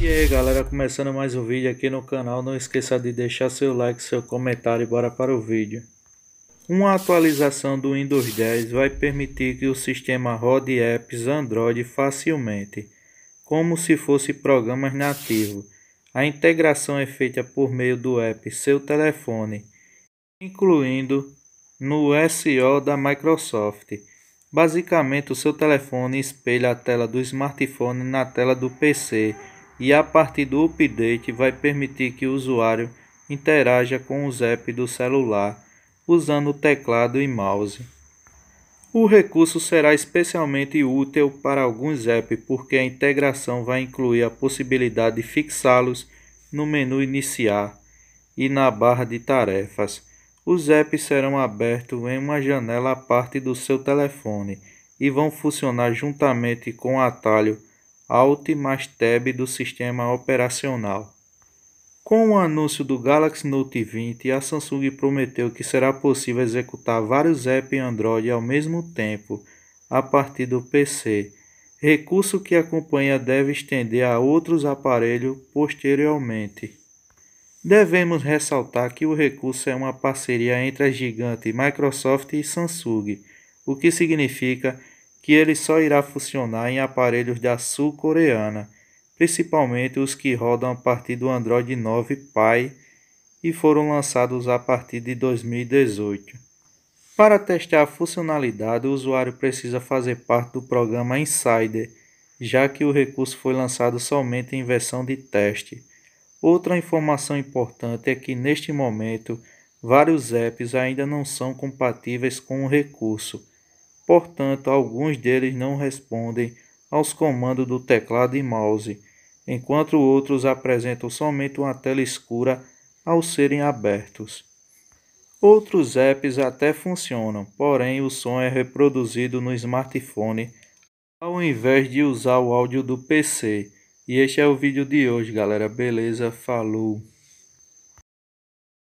E aí galera, começando mais um vídeo aqui no canal, não esqueça de deixar seu like, seu comentário e bora para o vídeo. Uma atualização do Windows 10 vai permitir que o sistema rode apps Android facilmente, como se fosse programas nativos. A integração é feita por meio do app seu telefone, incluindo no SEO da Microsoft. Basicamente, o seu telefone espelha a tela do smartphone na tela do PC e a partir do update vai permitir que o usuário interaja com os apps do celular usando teclado e mouse. O recurso será especialmente útil para alguns apps porque a integração vai incluir a possibilidade de fixá-los no menu Iniciar e na barra de tarefas. Os apps serão abertos em uma janela à parte do seu telefone e vão funcionar juntamente com o atalho Alt mais Tab do sistema operacional. Com o anúncio do Galaxy Note 20, a Samsung prometeu que será possível executar vários apps Android ao mesmo tempo a partir do PC, recurso que a companhia deve estender a outros aparelhos posteriormente. Devemos ressaltar que o recurso é uma parceria entre a gigante Microsoft e Samsung, o que significa que ele só irá funcionar em aparelhos da sul-coreana, principalmente os que rodam a partir do Android 9 Pie e foram lançados a partir de 2018. Para testar a funcionalidade, o usuário precisa fazer parte do programa Insider, já que o recurso foi lançado somente em versão de teste. Outra informação importante é que neste momento vários apps ainda não são compatíveis com o recurso, portanto, alguns deles não respondem aos comandos do teclado e mouse, enquanto outros apresentam somente uma tela escura ao serem abertos. Outros apps até funcionam, porém o som é reproduzido no smartphone ao invés de usar o áudio do PC. E este é o vídeo de hoje, galera. Beleza? Falou!